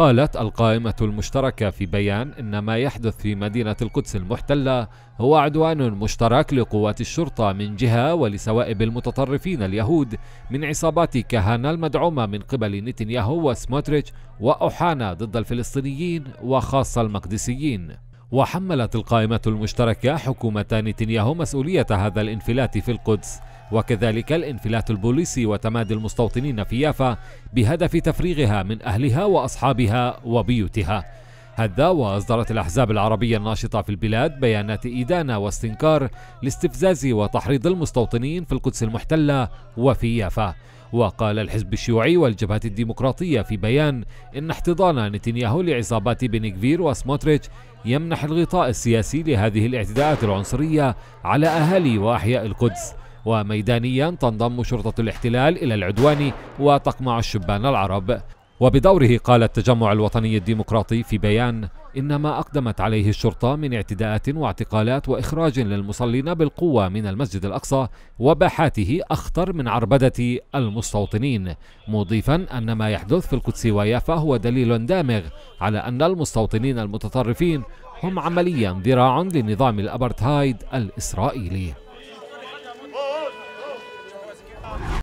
قالت القائمة المشتركة في بيان إن ما يحدث في مدينة القدس المحتلة هو عدوان مشترك لقوات الشرطة من جهة ولسوائب المتطرفين اليهود من عصابات كهانة المدعومة من قبل نتنياهو وسموتريتش وأوحانا ضد الفلسطينيين وخاصة المقدسيين وحملت القائمة المشتركة حكومة نتنياهو مسؤولية هذا الانفلات في القدس وكذلك الانفلات البوليسي وتمادي المستوطنين في يافا بهدف تفريغها من أهلها وأصحابها وبيوتها هذا وأصدرت الأحزاب العربية الناشطة في البلاد بيانات إدانة واستنكار لاستفزاز وتحريض المستوطنين في القدس المحتلة وفي يافا وقال الحزب الشيوعي والجبهة الديمقراطية في بيان إن احتضان نتنياهو لعصابات بنكفير وسموتريتش يمنح الغطاء السياسي لهذه الاعتداءات العنصرية على أهالي وأحياء القدس وميدانيا تنضم شرطة الاحتلال إلى العدوان وتقمع الشبان العرب وبدوره قال التجمع الوطني الديمقراطي في بيان إن ما أقدمت عليه الشرطة من اعتداءات واعتقالات وإخراج للمصلين بالقوة من المسجد الأقصى وباحاته أخطر من عربدة المستوطنين مضيفا أن ما يحدث في القدس ويافا هو دليل دامغ على أن المستوطنين المتطرفين هم عمليا ذراع لنظام الأبرتهايد الإسرائيلي